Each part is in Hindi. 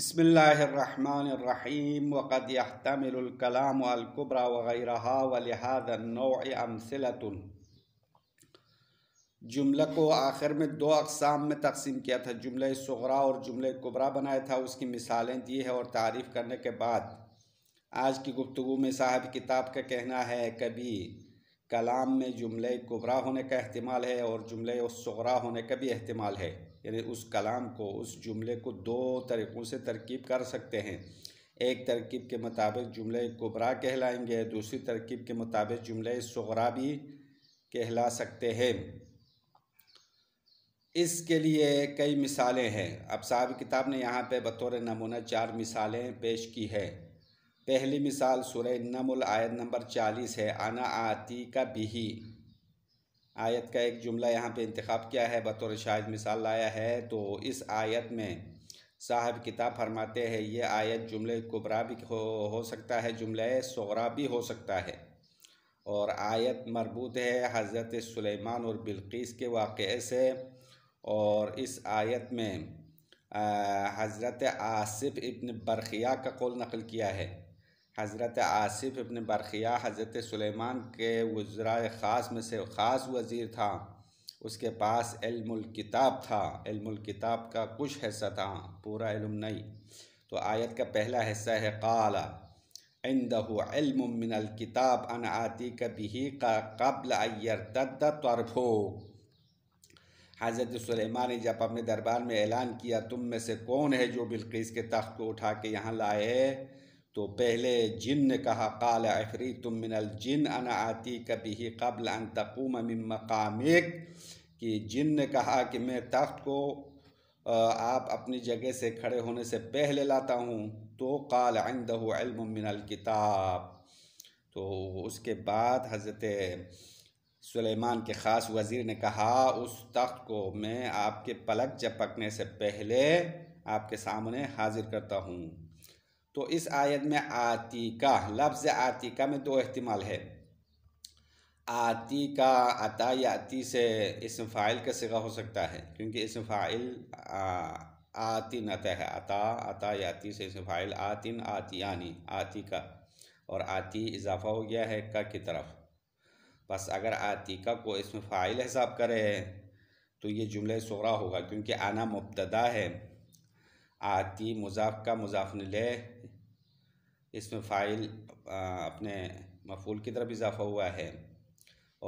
बसमीम वक़द यहतमिलकलाम अलकुबरा वगैरह वलिहादनौमसिलतन जुमला को आखिर में दो अकसाम में तकसीम किया था जुमले सगरा और जुमले कुबरा बनाया था उसकी मिसालें दी है और तारीफ़ करने के बाद आज की गुफ्तु में साहब किताब का कहना है कभी कलाम में जुमले कुबरा होने का अहतमाल है और जुमले सगरा होने का भी अहतमाल है यानी उस कलाम को उस जुमले को दो तरीक़ों से तरकीब कर सकते हैं एक तरकीब के मुताबिक जुमले कुबरा कहलाएंगे दूसरी तरकीब के मुताबिक जुमले सगरा भी कहला सकते हैं इसके लिए कई मिसालें हैं अब साहब किताब ने यहाँ पे बतौर नमूना चार मिसालें पेश की है पहली मिसाल सुरह नमल आयत नंबर चालीस है आना आती का बिही आयत का एक जुमला यहाँ पे इंतखब किया है बतौर शायद मिसाल लाया है तो इस आयत में साहब किताब फरमाते हैं ये आयत जुमले कुबरा भी हो, हो सकता है जुमले सौरा भी हो सकता है और आयत मरबूत है हज़रत सुलेमान और बिल्किस के वाक़े से और इस आयत में हज़रत आसिफ इब्न बरखिया का कौल नकल किया है हज़रत आसिफ इबन बरखिया हज़रत सुलेमान के वज्राय ख़ास में से ख़ास वज़ीर था उसके पास किताब था किताब का कुछ हिस्सा था पूरा इल्म नहीं तो आयत का पहला हिस्सा है काला इन्दमिनल किताब अन आती कभी का कबल तद तरफो हज़रत सलेमान ने जब अपने दरबार में ऐलान किया तुम में से कौन है जो बिल्किस के तख्त को उठा के यहाँ लाए तो पहले जिन ने कहा काल आखरी तुम मिनल जिन अन आती कभी ही कबल अन तकूम मकामिक कि जिन ने कहा कि मैं तख्त को आप अपनी जगह से खड़े होने से पहले लाता हूँ तो काल आइंदम मिनल किताब तो उसके बाद हज़रत सुलेमान के ख़ास वज़ीर ने कहा उस तख्त को मैं आपके पलक चपकने से पहले आपके सामने हाजिर करता हूँ तो इस आयत में आतिका लफ्ज़ आतिका में दो अहतमाल है आती का अता या अति से इसम फ़ाइल का सिगा हो सकता है क्योंकि इसम फ़ाइल आतिन आता है अता अता या अति से इसम फ़ाइल आतिन आतियानी आती का और आती इजाफा हो गया है का की तरफ बस अगर आतिका को इसमें फ़ाइल हिसाब करें तो ये जुमले सोरा होगा क्योंकि आना मुबतदा है आती मुजाफ का मुजाफ ले इसमें फ़ाइल अपने मफूल की तरफ इजाफा हुआ है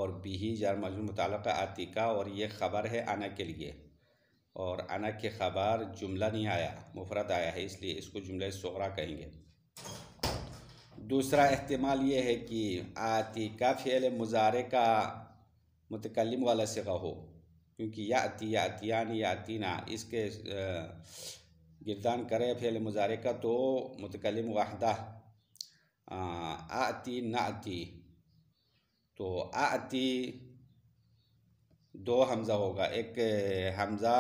और बीही जार मजमू मतलब आती का और ये ख़बर है आना के लिए और आना के खबर जुमला नहीं आया मुफरत आया है इसलिए इसको जुमला सगरा कहेंगे दूसरा अहतमाल ये है कि आती का फ़ैल मुजारे का मतकलम वाला सिका हो क्योंकि या आती या आतियान या आतीना इसके गिरदान करे फेल मुजारे का तो मतकलम वाहदा आती नाती तो आती दो हमज़ा होगा एक हमज़ा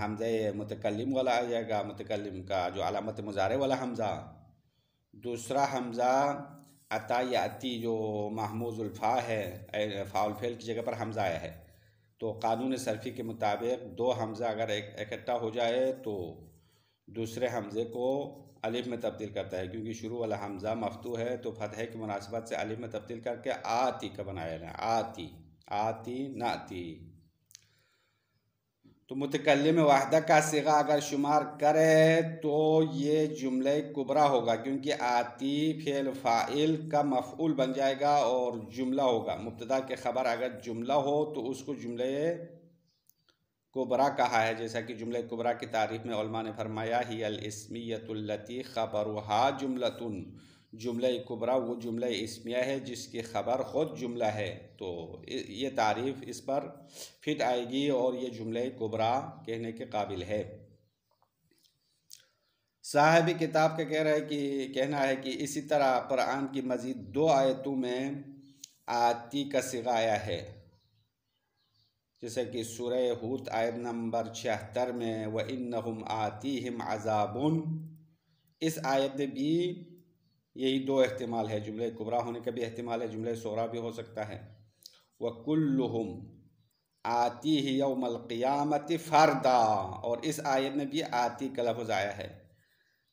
हमज़ मतकलम वाला आ जाएगा मतकलम का जो अलामत मुजारे वाला हमज़ा दूसरा हमज़ा अता या अती जो महमूजुल्फ़ा है फ़ाउल फेल की जगह पर हमज़ा आया है तो कानून सरफी के मुताबिक दो हमज़ा अगर इकट्ठा हो जाए तो दूसरे हमज़े को अलिफ में तब्दील करता है क्योंकि शुरू वाला हमज़ा मफतू है तो फतेह की मुनासबत से अलिफ में तब्दील करके आती का बनाया जाए आती आती नाती तो मुतकलम वाहदा का सिगा अगर शुमार करे तो ये जुमले कुबरा होगा क्योंकि आती फेल फ़ाइल का मफूल बन जाएगा और जुमला होगा मुबतदा के ख़बर अगर जुमला हो तो उसको जुमले कुबरा कहा है जैसा कि जुमले कुबरा की तारीफ़ में ने फरमाया ही खबर हा जुमलतुन जुमला कुबरा वो जुमला इसमिया है जिसकी ख़बर ख़ुद जुमला है तो ये तारीफ़ इस पर फिट आएगी और ये जुमला कुबरा कहने के काबिल है साहब किताब का कह रहा है कि कहना है कि इसी तरह कुरान की मज़ीद दो आयतों में आती का सिगा आया है जैसे कि सूरह हूत आयत नंबर छिहत्तर में व इन आती हिम अजाबुन इस आयत भी यही दो अहतमाल है जुमले कुबरा होने का भी अहतमाल है जुमले शोरा भी हो सकता है वकुल्लुहुम आती ही यौमलक़ियामत फ़रदा और इस आयत में भी आती का लफ्ज़ आया है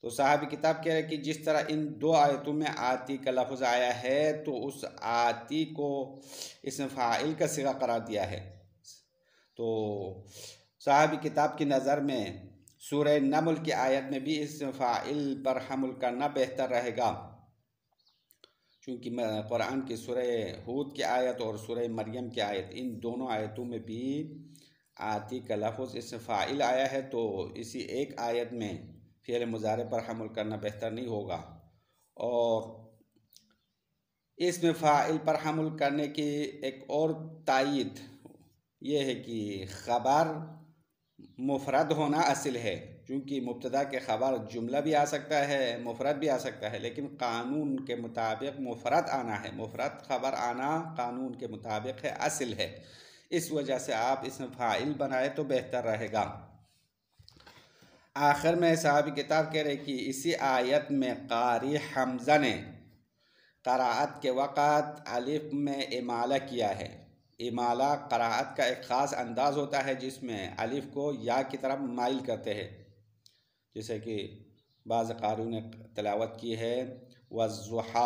तो साहब किताब कह रहे हैं कि जिस तरह इन दो आयतों में आती का लफ्ज़ आया है तो उस आती को इसमें फ़ाइल का सिगा करार दिया है तो साहब किताब की नज़र में सूर्य नमल की आयत में भी इस फ़ाइल पर हमल करना बेहतर रहेगा चूँकि कुरान की सुरह हूद की आयत और सुर मरियम की आयत इन दोनों आयतों में भी आती का लफ्ज़ इसमें फ़ाइल आया है तो इसी एक आयत में फेल मुजारे पर हमल करना बेहतर नहीं होगा और इसमें फ़ाइल पर हमल करने की एक और तइद यह है कि खबर मुफरद होना असल है चूँकि मुबतदा के खबर जुमला भी आ सकता है मुफरत भी आ सकता है लेकिन कानून के मुताबिक मुफरत आना है मुफरत खबर आना कानून के मुताबिक है असल है इस वजह से आप इसमें फ़ाइल बनाए तो बेहतर रहेगा आखिर में साहब किताब कह रहे कि इसी आयत में कारी हमजा ने करात के वक़ात अलिफ में इमाला किया है इमाला करात का एक ख़ास अंदाज़ होता है जिसमें अलिफ को या की तरफ माइल करते हैं जैसे कि बाज़ क़ारू ने तलावत की है वज़ुहा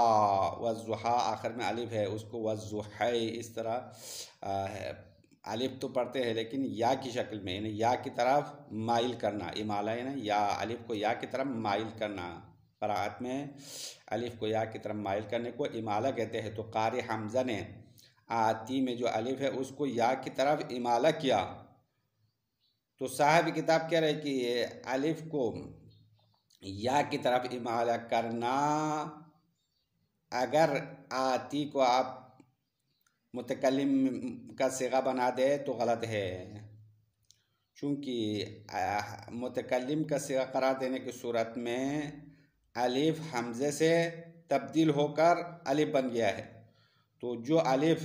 वज़ुहा आखिर में अलिफ है उसको वज़ुह इस तरह अलिफ तो पढ़ते हैं लेकिन या की शक्ल में यानी या की तरफ माइल करना इमाला ना या अलिफ को या की तरफ माइल करना परात में अलिफ को या की तरफ माइल करने को इमाला कहते हैं तो कार हमजा ने आती में जो अलिफ है उसको या की तरफ इमाला किया तो साहब किताब कह रहे कि अलिफ को या की तरफ इमाला करना अगर आती को आप मुतकलम का सेगा बना दे तो गलत है चूँकि मुतकलम का सेगा करार देने की सूरत में अलिफ हमजे से तब्दील होकर अलिफ बन गया है तो जो अलिफ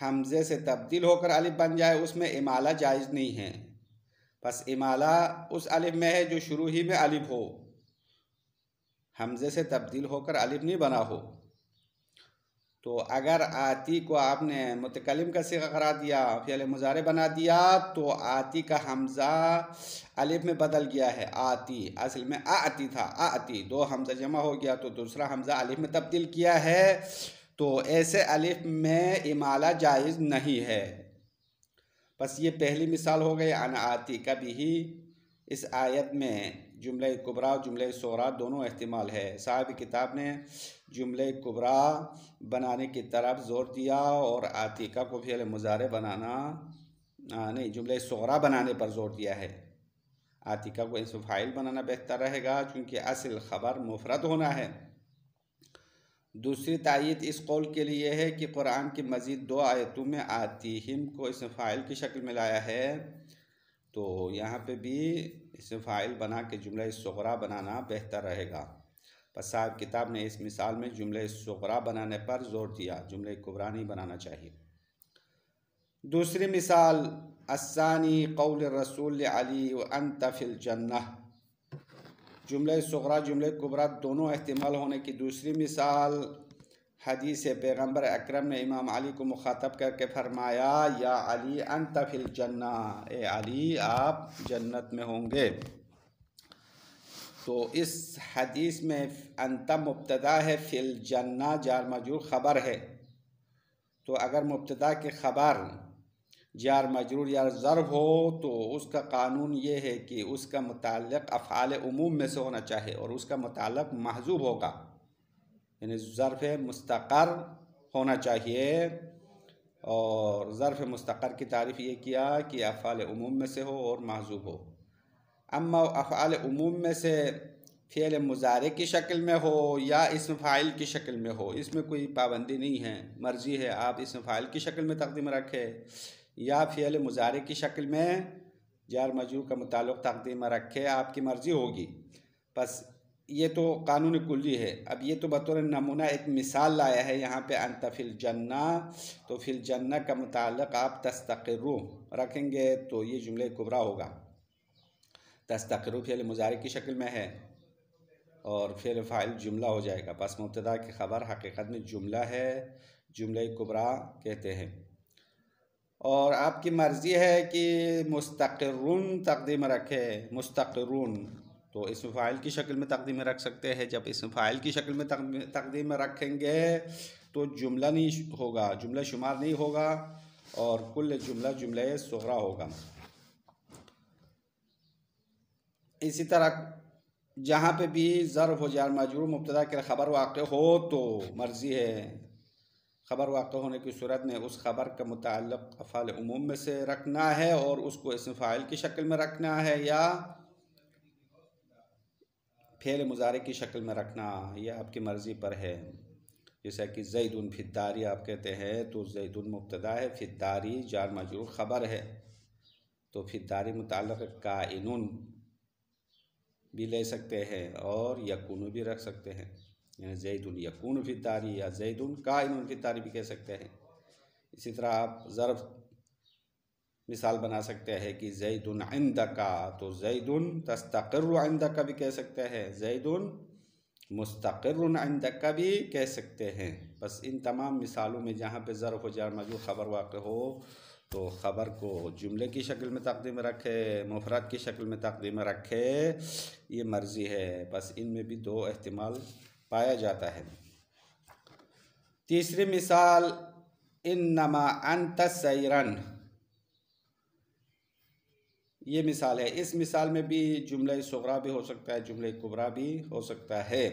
हमजे से तब्दील होकर अलिफ बन जाए उसमें इमाला जायज़ नहीं है पस इमाला उस अलिफ में है जो शुरू ही में अलिफ हो हमजे से तब्दील होकर अलिफ नहीं बना हो तो अगर आती को आपने मुतकलम का सिगा करा दिया फिर मुजारे बना दिया तो आती का हमज़ा अलिफ में बदल गया है आती असल में आती था आती दो हमज़ा जमा हो गया तो दूसरा हमज़ा अलिफ में तब्दील किया है तो ऐसे अलिफ में इमाला जायज़ नहीं है बस ये पहली मिसाल हो गई आती कभी ही इस आयत में जुमले कुबरा जुमले शरा दोनों इस्तेमाल है साहब किताब ने जुमले कुबरा बनाने की तरफ जोर दिया और आतिका को फिर मुजारे बनाना नहीं जुमले शरा बनाने पर जोर दिया है आतिका को इसफाइल फाइल बनाना बेहतर रहेगा क्योंकि असल खबर मुफरत होना है दूसरी तायद इस कौल के लिए है कि कुरान की मज़ीद दो आयतों में आती हिम को इसमें फ़ाइल की शक्ल में लाया है तो यहाँ पे भी इसमें फ़ाइल बना के जुमला सगरा बनाना बेहतर रहेगा बस साहब किताब ने इस मिसाल में जुमले सगरा बनाने पर जोर दिया जुमले कुबरा नहीं बनाना चाहिए दूसरी मिसाल असानी कौल रसूल अली अनतफिल जन्ना जुमले सगरा जुमले कुबरा दोनों इस्तेमाल होने की दूसरी मिसाल हदीस पैगम्बर अक्रम ने इमाम अली को मुखातब करके फरमाया या अली अंत फिल जन्ना ए अली आप जन्नत में होंगे तो इस हदीस में अंत मुबतदा है फिल जन्ना जार मजूर ख़बर है तो अगर मुबतदा की खबर जार मजरूर या ज़रब हो तो उसका कानून ये है कि उसका मुतल अफ़ाल उमूम में से होना चाहिए और उसका मुतल महजूब होगा यानी ज़रफ़ मुस्तकर होना चाहिए और ज़रफ़ मुस्तकर की तारीफ़ ये किया कि अफ़ाल उमूम में से हो और महजूब हो अम्मा अफ़ाल उमूम में से फ़ेल मुजारे की शक्ल में हो या इसम फ़ाइल की शक्ल में हो इसमें कोई पाबंदी नहीं है मर्ज़ी है आप इसम फ़ाइल की शक्ल में तकदीम रखें या फेल मुजारे की शक्ल में जार मजू का मुतल तकदीम रखे आपकी मर्ज़ी होगी बस ये तो कानून कुल्ली है अब ये तो बतौर नमूना एक मिसाल लाया है यहाँ पे अंत फिल जन्ना तो फिल जन्ना का मतलब आप तस्तकरू रखेंगे तो ये जुमले कुबरा होगा तस्तकरू फिल मुजारे की शक्ल में है और फिर फाइल जुमला हो जाएगा बस मुबतदा की खबर हकीकत में जुमला है जुमले कुबरा कहते हैं और आपकी मर्ज़ी है कि मुस्तर तकदीम रखे मुस्तर तो इसम फ़ाइल की शक्ल में तकदीम रख सकते हैं जब इसम फ़ाइल की शक्ल में तकदीम रखेंगे तो जुमला नहीं होगा जुमला शुमार नहीं होगा और कुल जुमला जुमले सहरा होगा इसी तरह जहाँ पे भी ज़र्फ़ हो जाए मजरूर मुबतदा के खबर वाक़ हो तो मर्ज़ी है खबर वाक़ होने की सूरत में उस खबर का मुतल अफ़ाल उमूम में से रखना है और उसको इस फ़ाइल की शक्ल में रखना है या फेल मुजारे की शक्ल में रखना यह आपकी मर्ज़ी पर है जैसा कि उन फिदारी आप कहते हैं तो उन मुबतदा है फिदारी जार मजरूर ख़बर है तो फिदारी मुतल इन भी ले सकते हैं और यकून भी रख सकते हैं यानी जैदुल यकून फितारी या जैदुल कायन फितारी भी कह सकते हैं इसी तरह आप ज़रफ़ मिसाल बना सकते हैं कि जैदुन का तो जैदुन आइंद का भी कह सकते हैं जैदुन आइंद का भी कह सकते हैं बस इन तमाम मिसालों में जहाँ पे ज़र हो जार मजू खबर वाक़ हो तो ख़बर को जुमले की शक्ल में तकदीम रखे मुफरत की शक्ल में तकदीम रखे ये मर्ज़ी है बस इनमें भी दो अहतमाल पाया जाता है तीसरी मिसाल इन नमा अंत सैरन ये मिसाल है इस मिसाल में भी जुमले सगरा भी हो सकता है जुमले कुबरा भी हो सकता है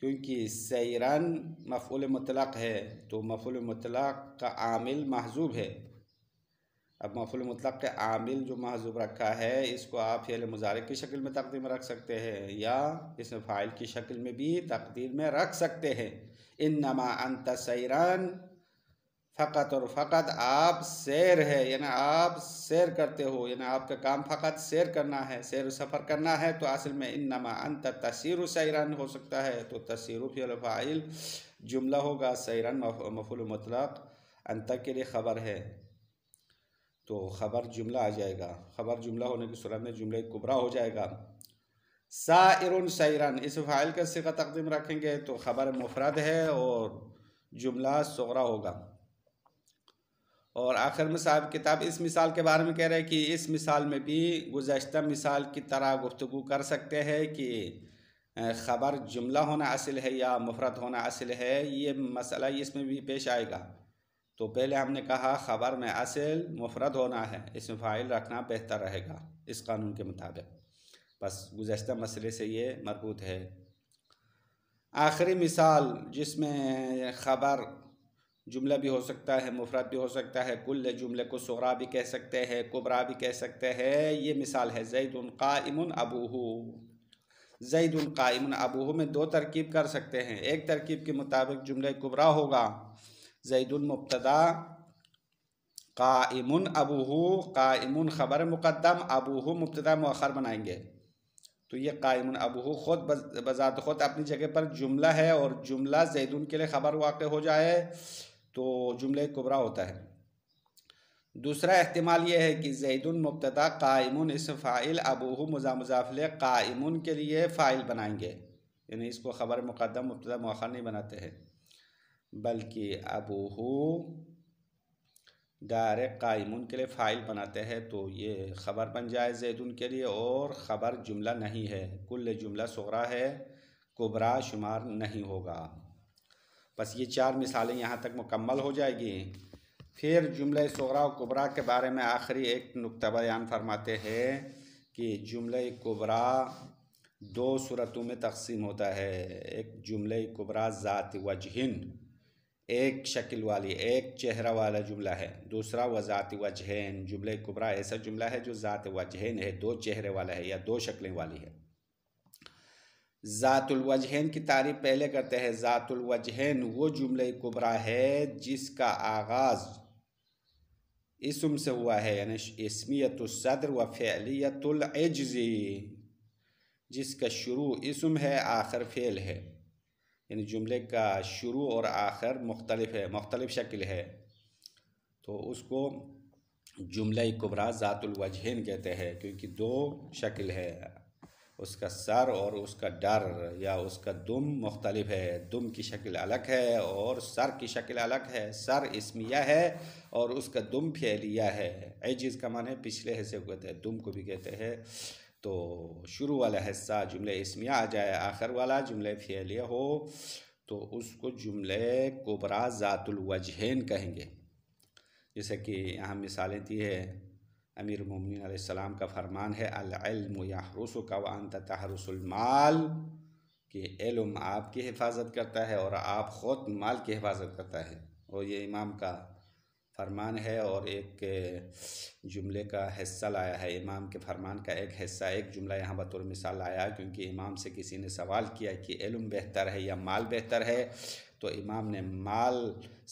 क्योंकि सैरन मफूल मतलक है तो मफूल मतलक का आमिल महजूब है अब मफुल मतलब के आमिल जो महजूब रखा है इसको आप फेल मुजारे की शक्ल में तकदीम रख सकते हैं या इसमें फ़ाइल की शक्ल में भी तकदीर में रख सकते हैं इन नमा अंत सैरान फ़कत और फ़कत आप सैर है यानी आप सैर करते हो यानी आपका काम फ़कत सैर करना है सैर सफ़र करना है तो असल में इन नमा अंत व सैरान हो सकता है तो तसर फेल फ़ाइल जुमला होगा सैरान मफुल मतलब अंत के लिए ख़बर है तो खबर जुमला आ जाएगा खबर जुमला होने की सूरत में जुमले कुबरा हो जाएगा साइरन सैरन इस फ़ाइल का सिका तकदीम रखेंगे तो खबर मुफरद है और जुमला सगरा होगा और आखिर में साहब किताब इस मिसाल के बारे में कह रहे हैं कि इस मिसाल में भी गुजशत मिसाल की तरह गुफ्तु कर सकते हैं कि खबर जुमला होना असल है या मुफरत होना असल है ये मसला इसमें भी पेश आएगा तो पहले हमने कहा खबर में असल मुफरत होना है इसमें फ़ाइल रखना बेहतर रहेगा इस कानून के मुताबिक बस गुजशत मसले से ये मरबूत है आखिरी मिसाल जिसमें खबर जुमला भी हो सकता है मुफरत भी हो सकता है कुल जुमले को सोरा भी कह सकते हैं कुबरा भी कह सकते हैं ये मिसाल है जैदन कायमन अबूहू जैदन कायमन अबूहू में दो तरकीब कर सकते हैं एक तरकीब के मुताबिक जुमले कुबरा होगा जैदुल मुबतदा काइमुन अबूहू इमुन ख़बर मुकदम अबूहू मुबतदा मौखर बनाएंगे तो ये कायमन अबूहू ख़ुद बज़ात ख़ुद अपनी जगह पर जुमला है और जुमला जैदुन के लिए ख़बर वाक़ हो जाए तो जुमले कुबरा होता है दूसरा अहतमाल यह है कि जैदुल मुबतदा कायम इस फ़ाइल अबूहू मजा मुजाफिल कायम के लिए फ़ाइल बनाएंगे यानी इसको ख़बर मुकदम मुबतदा मौखर नहीं बनाते हैं बल्कि अबूहू दार कायमुन के लिए फ़ाइल बनाते हैं तो ये ख़बर बन जाए जैद उनके लिए और ख़बर जुमला नहीं है कुल जुमला सगरा है कुबरा शुमार नहीं होगा बस ये चार मिसालें यहाँ तक मुकम्मल हो जाएगी फिर जुमले सगरा और कुबरा के बारे में आखिरी एक नुकता बयान फरमाते हैं कि जुमले कुबरा दो सूरतों में तकसीम होता है एक जुमले कुबरा ज़ात वजहन एक शक्ल वाली एक चेहरा वाला जुमला है दूसरा व जहन जुमले कुबरा ऐसा जुमला है जो ज़ात वजहन है दो चेहरे वाला है या दो शक्लें वाली है ज़ातुलवजहन की तारीफ पहले करते हैं ज़ातुलवजहन वो जुमले कुबरा है जिसका आगाज़ इसम से हुआ है यानी सदर व फ़ैलियतुलजी जिसका शुरू इसम है आखिर फ़ेल है यानी जुमले का शुरू और आखिर मुख्तलिफ है मुख्तलिफ शक्ल है तो उसको जुमला कुबरा ज़ातुलवजहन कहते हैं क्योंकि दो शक्ल है उसका सर और उसका डर या उसका दुम मुख्तलिफ है दुम की शक्ल अलग है और सर की शक्ल अलग है सर इसमिया है और उसका दुम फैलिया है ऐ चीज़ का मान पिछले हिस्से को कहते हैं दुम को भी कहते हैं तो शुरू वाला हिस्सा जुमले इसमिया आ जाए आखिर वाला जुमले फेलिया हो तो उसको जुमले कोबरा ज़ातुलवजहन कहेंगे जैसे कि यहाँ मिसालें दी है अमीर सलाम का फरमान है अलम याहरस का वानत तहरसलमाल कि आपकी हिफाजत करता है और आप ख़ुद माल की हिफाजत करता है और ये इमाम का फरमान है और एक जुमले का हिस्सा लाया है इमाम के फरमान का एक हिस्सा एक जुमला यहाँ बतौर मिसाल लाया है क्योंकि इमाम से किसी ने सवाल किया कि इलम बेहतर है या माल बेहतर है तो इमाम ने माल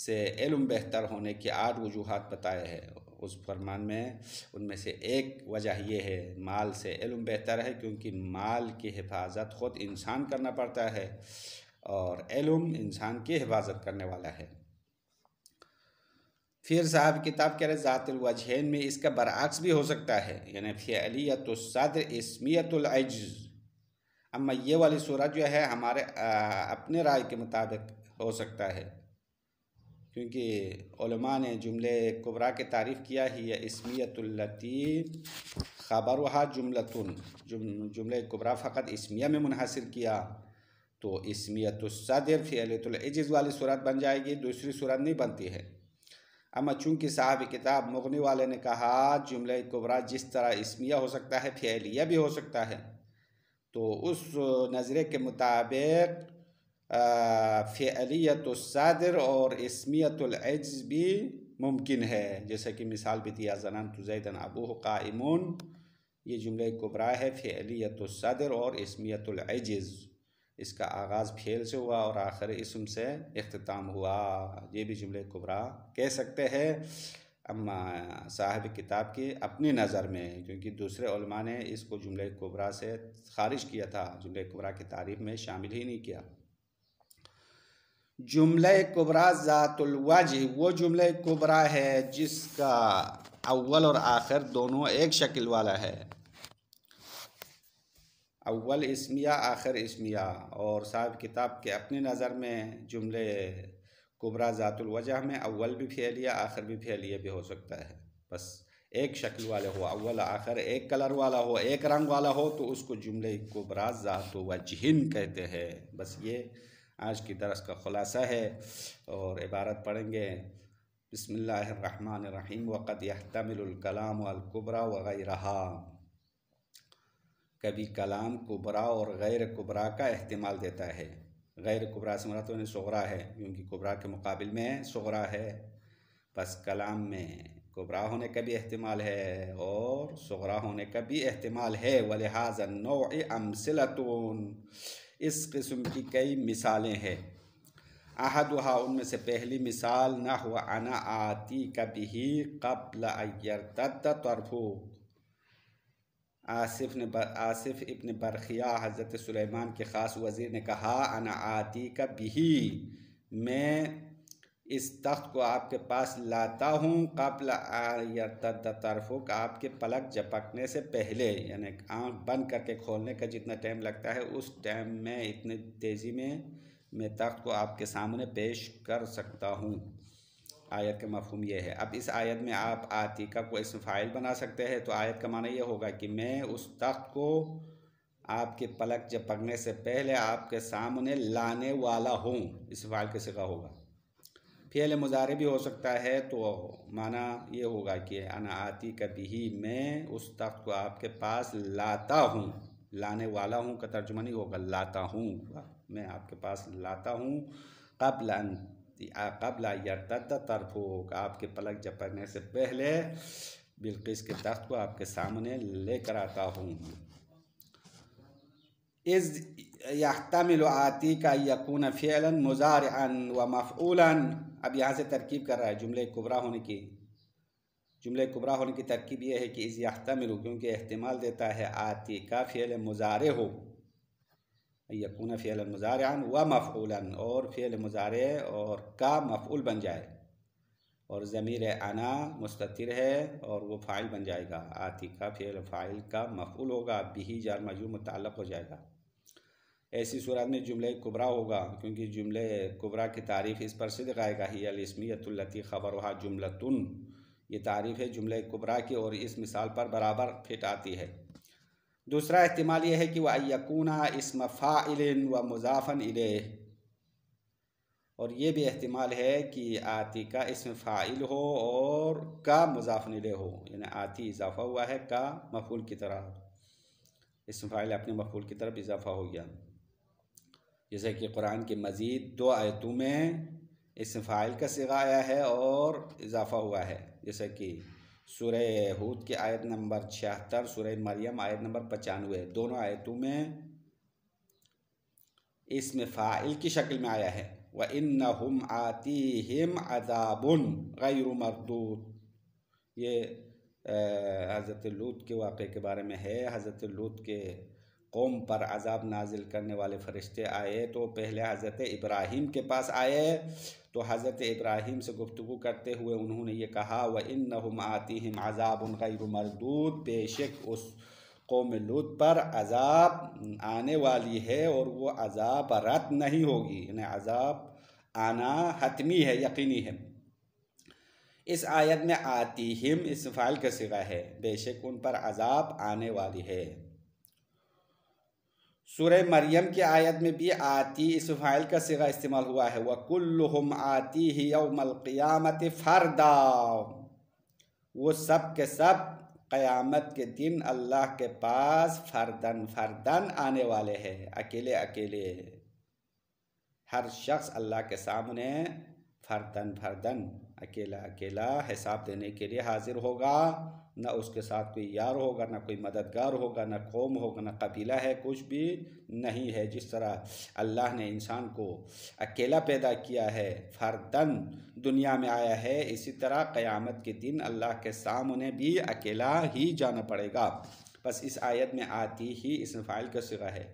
से इलम बेहतर होने के आठ वजूहत बताए हैं उस फरमान में उनमें से एक वजह यह है माल से इलम बेहतर है क्योंकि माल की हिफाजत ख़ुद इंसान करना पड़ता है और इलम इंसान की हिफाजत करने वाला है फिर साहब किताब कह रहे ज़ात वजहन में इसका बरअक्स भी हो सकता है यानी फ़ियलियत सदर इसमियतज अम्मा ये वाली सूरह जो है हमारे अपने राय के मुताबिक हो सकता है क्योंकि ने जुमले कुबरा की तारीफ़ किया ही है इसमियतलती खबर वहा जुमलतन जुम जुमले कुबरा फ़कत इसमिया में मुनहसर किया तो इसमियत सदर वाली सूरत बन जाएगी दूसरी सूरत नहीं बनती है अमा चूंकि साहब किताब मुगनी वाले ने कहा जुमले कुबरा जिस तरह इसमिया हो सकता है फैलिया भी हो सकता है तो उस नज़रे के मुताबिक फ़ैलियतुलसदर और इसमियतुलज भी मुमकिन है जैसे कि मिसाल भी दिया जनान तुजैदन अबू कायमून ये जुमले कुबरा है फ़ैलियतुलसदर और इसमियतुलज़ इसका आगाज़ फेल से हुआ और आखिर इसम से अख्ताम हुआ ये भी जुमले कुबरा कह सकते हैं अम्मा साहब किताब की अपनी नज़र में क्योंकि दूसरे उलमा ने इसको जुमले कुबरा से खारिज किया था जुमले कुबरा की तारीफ में शामिल ही नहीं किया जुमले कुबरा ज़ातुलवाज वो जुमले कुबरा है जिसका अव्वल और आखिर दोनों एक शक्ल वाला है अव्वल इसमिया आखिर इसमिया और साहब किताब के अपनी नज़र में जुमले कुबरा ज़ातुलवजह में अव्वल भी फैलिया आखिर भी फैलिया भी हो सकता है बस एक शक्ल वाले हो अव्वल आखिर एक कलर वाला हो एक रंग वाला हो तो उसको जुमले कुबरा ज़ातुलवजहन कहते हैं बस ये आज की दरस का ख़ुलासा है और इबारत पढ़ेंगे बसमीम वक़द यहतमिलकलाम अलकुबरा वग़ैरह कभी कलाम कुबरा और गैर कुबरा का अहतमाल देता है गैर कुबरा से मरा तो उन्हें सगरा है क्योंकि कुबरा के मुकाबले में शगरा है बस कलाम में कुबरा होने का भी अहतमाल है और सगरा होने का भी अहतमाल है वलिहाजा नौ अमसलतून इस किस्म की कई मिसालें हैं अहदहा उनमें से पहली मिसाल ना हुआ अना आती कभी कबल अयर तरफू आसिफ ने आसिफ इबन बरखिया हज़रत सुलेमान के ख़ास वज़ीर ने कहा अन आती का बिही मैं इस तख्त को आपके पास लाता हूँ कबल का आपके पलक झपकने से पहले यानी आँख बंद करके खोलने का जितना टाइम लगता है उस टाइम में इतनी तेज़ी में मैं तख्त को आपके सामने पेश कर सकता हूँ आयत का मफहम यह है अब इस आयत में आप आतिका को इसम फ़ाइल बना सकते हैं तो आयत का माना यह होगा कि मैं उस तख्त को आपके पलक जब पकने से पहले आपके सामने लाने वाला हूँ इस फ़ाइल के सिका होगा फेल मुजारे भी हो सकता है तो माना यह होगा कि अना आती कभी ही मैं उस तख्त को आपके पास लाता हूँ लाने वाला हूँ का तर्जुमा नहीं होगा लाता हूँ मैं आपके पास लाता हूँ कब लान कबला यरतद तरफो आपके पलक पड़ने से पहले बिल्किस के तख्त को आपके सामने लेकर आता हूँ इस याहतमिल आती का यकून फ़ैला मुजार व मफ़ूला अब यहाँ से तरकीब कर रहा है जुमले कुबरा होने की जुमले कुबरा होने की तरकीब यह है कि इस या याहतमिल क्योंकि इस्तेमाल देता है आती का फेल मुजारे हो यकून फ़ेल मज़ारान व मफ़ूला और फ़ेल मज़ार और का मफ़ूल बन जाए और ज़मीर आना मुस्तर है और वो फ़ाइल बन जाएगा आती का फ़ेल फ़ाइल का मफ़ूल होगा बिही जार मजू मुतल हो जाएगा ऐसी सूरत में जुमले कुबरा होगा क्योंकि जुमले कुबरा की तारीफ़ इस पर सिद्ध आएगा ही अलस्मियतुल्लती ख़बर वहा जुमलतुन ये तारीफ़ है जुमले कुबरा की और इस मिसाल पर बराबर फिट आती है दूसरा इस्तेमाल यह है कि वह यकूना इसम फ़ाइलिन व मुजाफ़न इले और ये भी अहतमाल है कि आती का इसम फ़ाइल हो और का मुजाफ़न इले हो यानी आती इजाफ़ा हुआ है का मफूल की तरह इसम फ़ाइल अपने मफूल की तरफ इजाफ़ा हो गया जैसे कि कुरान के मज़ीद दो आयतों में इसम फ़ाइल का सिगा आया है और इजाफ़ा हुआ है जैसे कि सुरह हूद के आयत नंबर छिहत्तर सुरह मरियम आयत नंबर पचानवे दोनों आयतों में इसमें फ़ाइल की शक्ल में आया है व इन हम आती हिम अदाबन गैर ये हज़रत लूत के वाक़े के बारे में है हज़रत लूत के कौम पर अजाब नाजिल करने वाले फरिश्ते आए तो पहले हज़रत इब्राहिम के पास आए तो हज़रत इब्राहिम से गुफ्तु करते हुए उन्होंने ये कहा व इन नम आती हम अजाब गैर मरदूद बेशक उस कौम लुत पर अजाब आने वाली है और वो अजाब रत नहीं होगी यानी अजाब आना हतमी है यकीनी है इस आयत में आती हिम इस फ़ाइल का सिवा है बेशक उन पर अजाब आने वाली है सूर्य मरियम की आयत में भी आती इस फाइल का सिगा इस्तेमाल हुआ है वह वकुल्लुम आती ही यमक़ियामत फ़रदा वो सब के सब क़यामत के दिन अल्लाह के पास फरदन फरदन आने वाले हैं अकेले अकेले हर शख्स अल्लाह के सामने फर्दन फर्दन अकेला अकेला हिसाब देने के लिए हाजिर होगा ना उसके साथ कोई यार होगा ना कोई मददगार होगा ना कौम होगा ना कबीला है कुछ भी नहीं है जिस तरह अल्लाह ने इंसान को अकेला पैदा किया है फर्दन दुनिया में आया है इसी तरह क़यामत के दिन अल्लाह के सामने भी अकेला ही जाना पड़ेगा बस इस आयत में आती ही इस फ़ाइल का सिगा है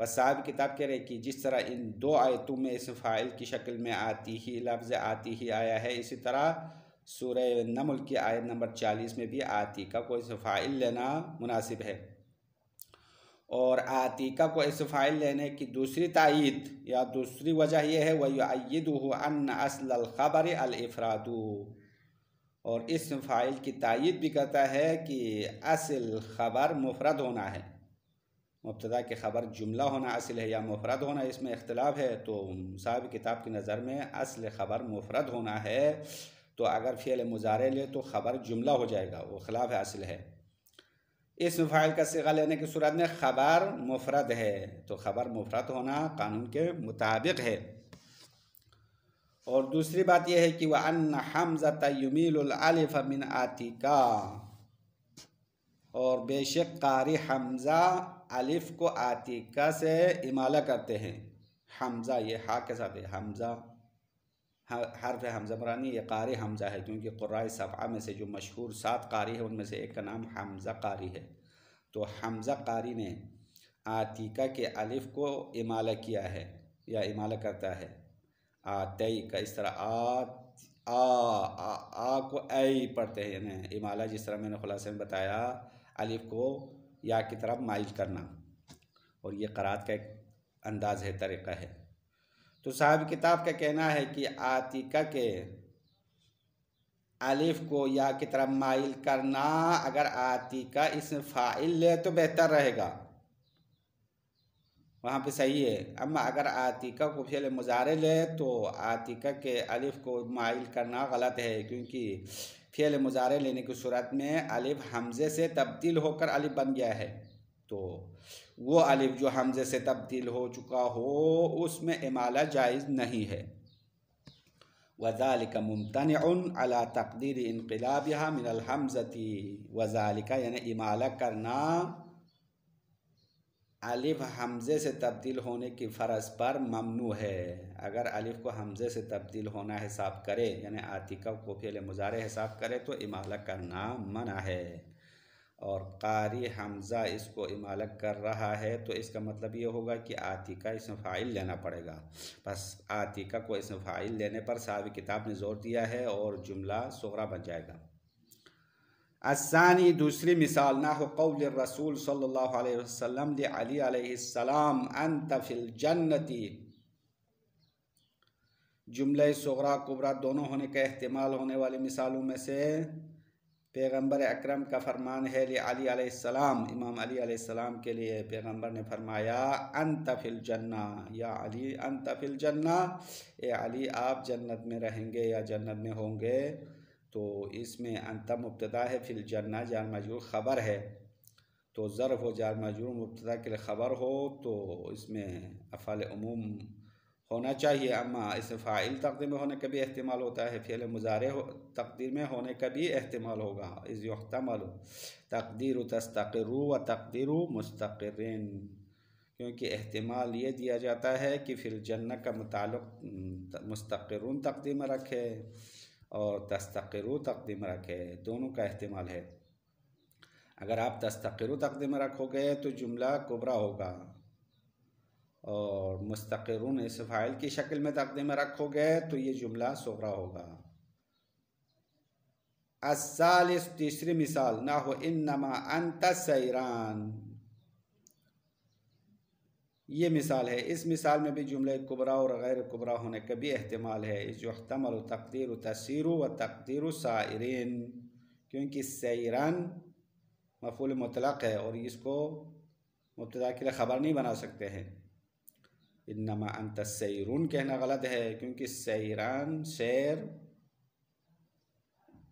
बस साहब किताब कह रहे कि जिस तरह इन दो आयतों में इस फ़ाइल की शक्ल में आती ही लफ्ज़ आती ही आया है इसी तरह सूर नमल की आयत नंबर चालीस में भी आती का कोई फ़ाइल लेना मुनासिब है और आतीका को इस फ़ाइल लेने की दूसरी तइद या दूसरी वजह यह है वयुद अन असल ख़बर अलफरादू और इस फ़ाइल की तइद भी कहता है कि असल ख़बर मुफरद होना है मुबतदा की खबर जुमला होना असल है या मुफरद होना इसमें इख्तलाफ है तो साहब किताब की नज़र में असल खबर मुफरद होना है तो अगर फेल मुजारे ले तो खबर जुमला हो जाएगा वो खिलाफ है असल है इस फ़ाइल का सिगा लेने की सूरत में खबर मुफरद है तो खबर मुफरद होना कानून के मुताबिक है और दूसरी बात यह है कि वह अन हमजा युमीलफ़ मिन आतिका और बेशक कारी हमज़ा अलिफ को आतिका से इमाला करते हैं हमज़ा ये हा के साथ है हमज़ा हर्फ हमज़ा मरानी ये कारी हमज़ा है क्योंकि कुर्रा सफ़ा में से जो मशहूर सात कारी है उनमें से एक का नाम हमज़ा कारी है तो हमज़ा कारी ने आतिका के अलिफ को इमाला किया है या इमाला करता है आतई का इस तरह आ आ आ, आ को ऐ पढ़ते हैं इमाला जिस तरह मैंने खुलासे में बताया अलिफ को या की तरफ माइल करना और ये करात का एक अंदाज है तरीक़ा है तो साहब किताब का कहना है कि आतिका के अलिफ को या की तरफ माइल करना अगर आतिका इसमें फ़ाइल ले तो बेहतर रहेगा वहाँ पे सही है अब अगर आतिका को फिर मुजारे ले तो आतिका के अलिफ को माइल करना गलत है क्योंकि फेल मुजारे लेने की सूरत में अलिफ हमज़े से तब्दील होकर अलिफ बन गया है तो वो अलिफ जो हमज़े से तब्दील हो चुका हो उसमें इमाला जायज़ नहीं है वज़ालिका मुमतन अला तकदीर इनकलाब यहाँ मिनल हमज़ती वज़ालिका यानी इमाला करना अलिफ हमज़े से तब्दील होने की फ़र्ज़ पर ममनू है अगर अलिफ को हमज़े से तब्दील होना हिसाब करे यानी आतिका को फेल मुजारे हिसाब करे तो इमालक करना मना है और कारी हमज़ा इसको इमालक कर रहा है तो इसका मतलब ये होगा कि आतिका इसमें फ़ाइल लेना पड़ेगा बस आतिका को इसमें फ़ाइल लेने पर सावी किताब ने जोर दिया है और जुमला सोहरा बन जाएगा असानी दूसरी मिसाल ना हो कौल रसूल सल्लल्लाहु अलैहि वसल्लम अली अलैहिस्सलाम अंत फिल जन्नती जुमले सगरा कुबरा दोनों होने का अहतमाल होने वाली मिसालों में से पैगंबर अकरम का फरमान है अली अलैहिस्सलाम इमाम अली अलैहिस्सलाम के लिए पैगंबर ने फरमाया अंत फिल जन्ना या अली अंत फिल जन्ना ए अली आप जन्नत में रहेंगे या जन्नत में होंगे तो इसमें अंतम मुबतदा है फिर जन्ना जान मजूर ख़बर है तो ज़रफ़ हो जान मजूर मुबतदा के लिए ख़बर हो तो इसमें अफ़ाल अमूम होना चाहिए अम्मा इसमें फ़ाइल तकदीर में होने का भी अहतमाल होता है फेल मुजारे हो तकदीर में होने का भी अहतमाल होगा इस युतमल तकदीर तस्तकर व तकदीर मुस्तर क्योंकि अहतमाल ये दिया जाता है कि फिर जन्नत का मुताल मुस्तर तकदीर में रखे और दस्तकर तकदीम रख है दोनों का अहतमाल है अगर आप दस्तकर तकदीम रखोगे तो जुमला कुबरा होगा और मस्तकर इस फ़ाइल की शक्ल में तकदीम रखोगे तो ये जुमला सबरा होगा असाल इस तीसरी मिसाल ना हो इन नमा अंत सैरान ये मिसाल है इस मिसाल में भी जुमले कुबरा और गैर कुबरा होने का भी अहतमाल है इस जो अहतमल तकदीर तसीर व तकदीर सायरीन क्योंकि सैरान मफूल मुतलक है और इसको मुबदा के लिए ख़बर नहीं बना सकते हैं इनमा अंत सैरून कहना गलत है क्योंकि सैरान शेर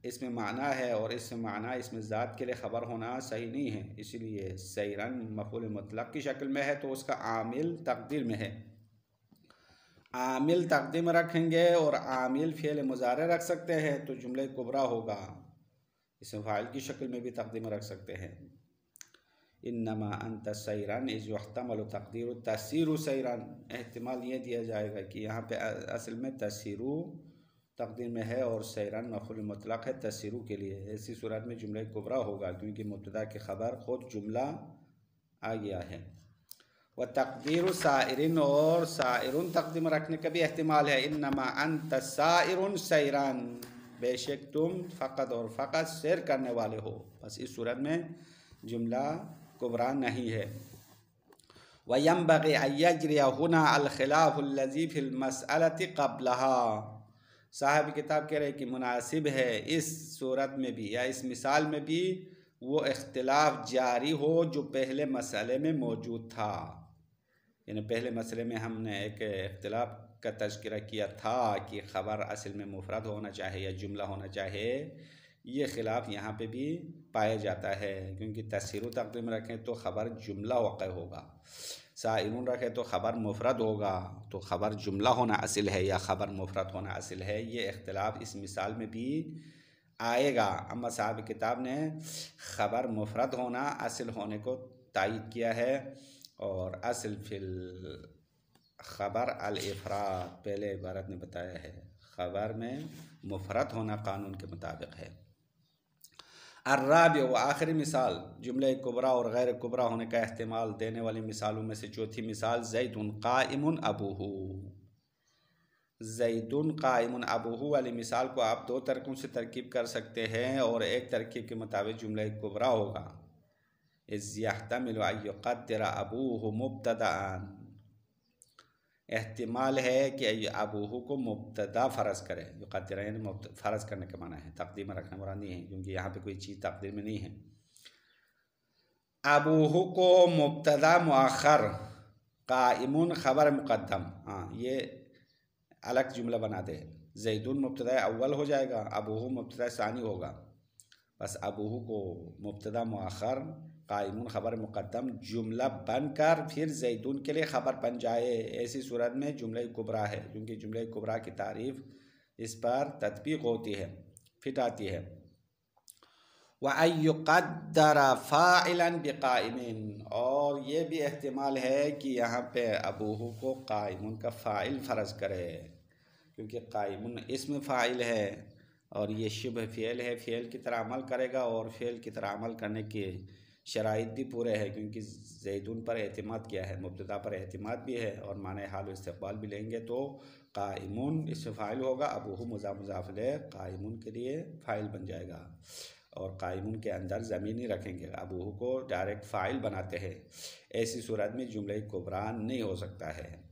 इसमें माना है और इसमें माना इसमें ज़ात के लिए ख़बर होना सही नहीं है इसलिए सैरन मफूल मतलब की शक्ल में है तो उसका आमिल तकदीर में है आमिल तकदीम रखेंगे और आमिल फेल मुजारे रख सकते हैं तो जुमले कुबरा होगा इसमें फाइल की शक्ल में भी तकदीम रख सकते हैं इन नमा अनत सैरन इज वख्तमल तकदीर तस्र सैरन अहतमाल ये दिया जाएगा कि यहाँ पर असल में तसीरु तकदीर में है और सैरान मफुल मतल है तस्रू के लिए ऐसी सूरत में जुमला कुबरा होगा क्योंकि मुतदा की खबर ख़ुद जुमला आ गया है व तकदीर शायरन और शायरन तकदीम रखने का भी अहतमाल है इन नमा अन तसायरन सैरान बेशक तुम फ़कत और फ़कत सैर करने वाले हो बस इस सूरत में जुमला कुबरा नहीं है वयम बग अयजरिया हुना अलखिलाफ़ी कबलहा साहब किताब कह रहे हैं कि मुनासिब है इस सूरत में भी या इस मिसाल में भी वो इख्तलाफ जारी हो जो पहले मसले में मौजूद था यानी पहले मसले में हमने एक इख्तलाफ का तस्करा किया था कि ख़बर असल में मुफरद होना चाहिए या जुमला होना चाहिए ये खिलाफ यहाँ पे भी पाया जाता है क्योंकि तस्वीर तकदीम रखें तो ख़बर जुमला वाक़ होगा साइलून रखे तो ख़बर मुफरत होगा तो ख़बर जुमला होना असल है या ख़बर मुफरत होना असल है ये अख्तिलाफ़ इस मिसाल में भी आएगा अम्मा साहब किताब ने ख़बर मुफरत होना असल होने को तयद किया है और असल फिल ख़बर अलफरात पहले इबारत ने बताया है ख़बर में मुफरत होना कानून के मुताबिक है अर्राब व आखिरी मिसाल जुमले कुबरा और गैर कुबरा होने का इस्तेमाल देने वाली मिसालों में से चौथी मिसाल जैदन कायमन अबूहू का कायमन अबूहू वाली मिसाल को आप दो तरकों से तरकीब कर सकते हैं और एक तरकीब के मुताबिक जुमला कुबरा होगा इज़्यातमिल अबूह मुबतदान एहतमाल है कि अबूहू को मुबतदा फ़र्ज करें जो कतरैन फ़र्ज करने का माना है तकदीम रखना नहीं है क्योंकि यहाँ पर कोई चीज़ तकदीर में नहीं है अबूहू को मुबतदा मखर कायमन खबर मुकदम हाँ ये अलग जुमला बना दे जैदुन मुबतदा अव्वल हो जाएगा अबूहू मुबतदा सानी होगा बस अबूहू को मुबतदा मखर कायमून खबर मुकदम जुमला बन कर फिर जैतून के लिए खबर बन जाए ऐसी सूरत में जुमले कुबरा है क्योंकि जुमले कुबरा की तारीफ इस पर तदबीक होती है फिट आती है वक़दर फ़ालन बेकायमिन और ये भी अहतमाल है कि यहाँ पर अबूहू को कायमुन का फ़ाइल फ़र्ज करे क्योंकि कायमुन इसम फ़ाइल है और ये शुभ फ़ेल है फ़ेल की तरह अमल करेगा और फ़ेल की तरह अमल करने की शराइ भी पूरे है क्योंकि जैतून पर अहतमाद किया है मुबतदा पर अहतमाद भी है और मान हाल इस्तबाल भी लेंगे तो कामून इससे फ़ाइल होगा अब वह मज़ा मुजाफिल कायमून के लिए फ़ाइल बन जाएगा और कायमून के अंदर ज़मीन ही रखेंगे अब वह को डायरेक्ट फ़ाइल बनाते हैं ऐसी सूरत में जुमले कुबरान नहीं हो सकता है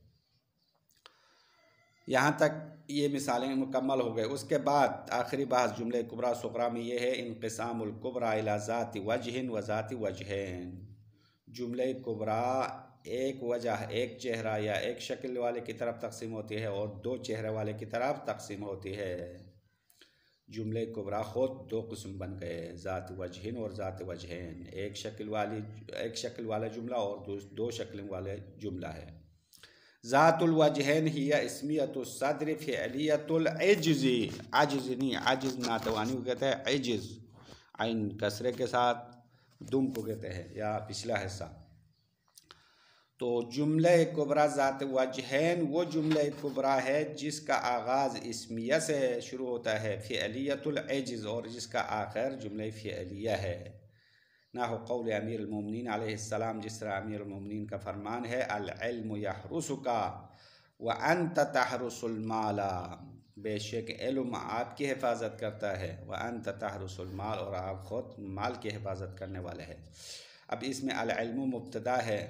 यहाँ तक ये मिसालें मुकम्मल हो गए उसके बाद आखिरी बात जुमले कुबरा सुकरा में ये है इनकसामकुबरा अलाज़ात वजहन वज़ात वजह जुमले कुबरा एक वजह एक चेहरा या एक शक्ल वाले की तरफ तकसीम होती है और दो चेहरे वाले की तरफ तकसीम होती है जुमले कुबरा ख़ुद दो कस्म बन गए ज़ात वजहन और ज़ात वजहन एक शक्ल वाली एक शक्ल वाला जुमला और दो, शक्ल वाले जुमला है ज़ातुलवजहन ही सदर फ़लियतुलज़ आजिज़ नहीं आजिज़ नातवानी को कहते हैं एजिज़ आइन कसरे के साथ दुम को कहते हैं या पिछला हिस्सा तो जुमले कुबरा ज़ात वजहन वो जुमले कुबरा है जिसका आगाज़ इसमिया से शुरू होता है फ़लियतुलज़ और जिसका आखिर जुमले फ़लिया है ना हो कौल अमीर अमीरमिन सलाम जिस तरह अमीरमिन का फरमान है अलम यहरुसका व अन तहरसलमाला बेशक इल्म आपकी हिफाजत करता है व अन तहरसलमाल और आप ख़ुद माल की हिफाजत करने वाले हैं अब इसमें अलम मुबतदा है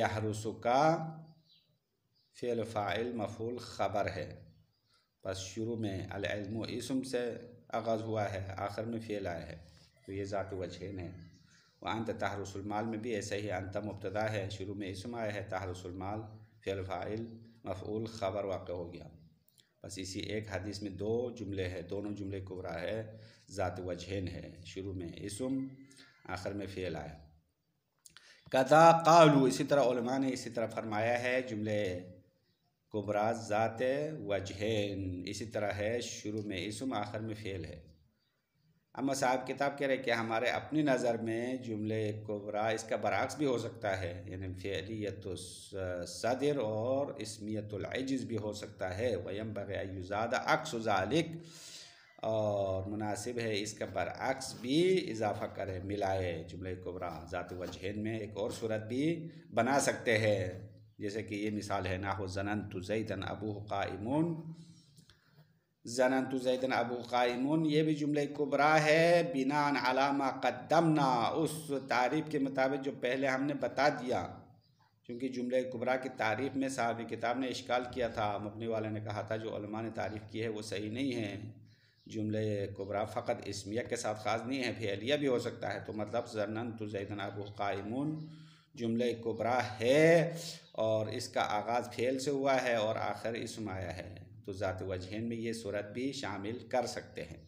यहरुसका फ़ेल फ़ाइल मफूल ख़बर है बस शुरू में अलम इसम से आगाज़ हुआ है आखिर में फ़ेल आया है तो ये ज़ात वजहन है वहाँ ताहरसलमाल में भी ऐसा ही अंत मुबतदा है शुरू में इसम आया है ताहरसलमाल फ़िलफ़ाइल मफ़ूल ख़बर वाक़ हो गया बस इसी एक हदीस में दो जुमले हैं दोनों जुमले कोरा है ज़ात वजहन है शुरू में इसम आखिर में फ़ेल आया कदा कालू इसी तरह ने इसी तरह फरमाया है जुमले कुबरा ज़ात वजहन इसी तरह है शुरू में इसम आखिर में फ़ेल है अम्मा साहब किताब कह रहे कि हमारे अपनी नज़र में जुमले कोबरा इसका बरक्स भी हो सकता है यानी फेलीत सदर और इसमियतज़ भी हो सकता है वयम बग़ैज़ादा अक्सलिक और मुनासिब है इसका बरक्स भी इजाफा करें मिलाए जुमले कोबरा ज़ात वजहन में एक और सूरत भी बना सकते हैं जैसे कि ये मिसाल है हो जनन तो जैदन अबू कामून जन तो जैदन अबू कायमन ये भी जुमले कुबरा है बिना अलामा कदमना उस तारीफ़ के मुताबिक जो पहले हमने बता दिया क्योंकि जुमले कुबरा की तारीफ़ में साहब किताब ने इश्काल किया था मबनी वाले ने कहा था जो अलमा ने तारीफ़ की है वो सही नहीं है जुमले कुबरा फ़कत इसमिया के साथ खास नहीं है फैलिया भी हो सकता है तो मतलब जरनन तो जैदन अबू कायमन जुमले कुबरा है और इसका आगाज़ फेल से हुआ है और आखिर इसमाया है तो ज़ात वजहन में ये सूरत भी शामिल कर सकते हैं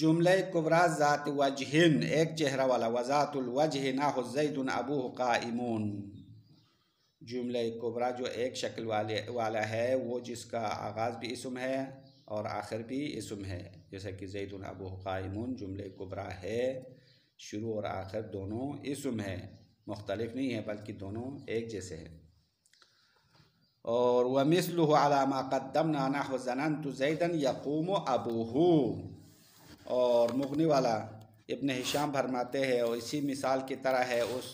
जुमले कुबरा ज़ात वजहन एक चेहरा वाला वज़ातुलवजह ना हो जैदन अबू कामून जुमले कुबरा जो एक शक्ल वाले वाला है वो जिसका आगाज़ भी इसम है और आखिर भी इसम है जैसे कि जैदन अबू कामून जुमले कुबरा है शुरू और आखिर दोनों इसम है मुख्तलिफ नहीं है बल्कि दोनों एक जैसे हैं और वह मिसल अलामा कदम नाना तो जैदन यकूम अबूहू और मुगनी वाला इबन हिशाम भरमाते हैं और इसी मिसाल की तरह है उस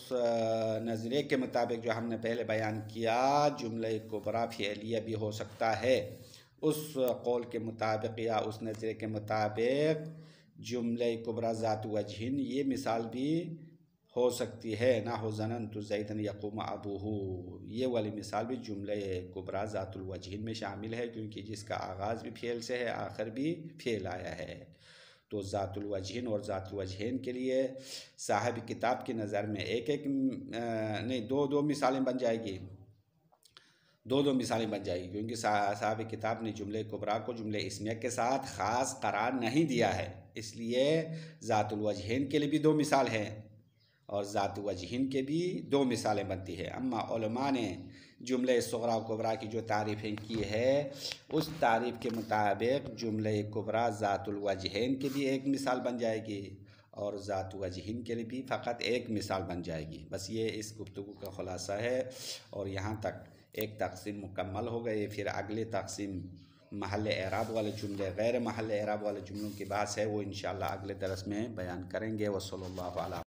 नज़रिए के मुताबिक जो हमने पहले बयान किया जुमले कुबरा फैलिया भी हो सकता है उस कौल के मुताबिक या उस नज़रिए के मुताबिक जुमले कुबरा ज़ात वजहन ये मिसाल भी हो सकती है ना हो जनन तो जैतन यकुम अबूहू ये वाली मिसाल भी जुमले कुबरा ज़ातुलवजहन में शामिल है क्योंकि जिसका आगाज़ भी फेल से है आखिर भी फेल आया है तो ज़ातुलवजहन और ज़ातुलवजहन के लिए साहब किताब की नज़र में एक एक नहीं दो दो मिसालें बन जाएगी दो दो मिसालें बन जाएगी क्योंकि साहब किताब ने जुमले कुबरा को जुमले इसमिया के साथ ख़ास करार नहीं दिया है इसलिए ज़ातुलवजहन के लिए भी दो मिसाल हैं और ज़ात वजहन के भी दो मिसालें बनती है अम्मा ने जुमले सगरा कुबरा की जो तारीफ़ें की है उस तारीफ़ के मुताबिक जुमले कुबरा ज़ातुलवजहन की भी एक मिसाल बन जाएगी और ज़ात वजहन के लिए भी फ़कत एक मिसाल बन जाएगी बस ये इस गुफ्तु का ख़ुलासा है और यहाँ तक एक तकसीम मुकम्मल हो गई फिर अगले तकसीम महल एराब वाले जुमले गैर महल एराब वाले जुमलों की बात है वो इन अगले दरस में बयान करेंगे वसल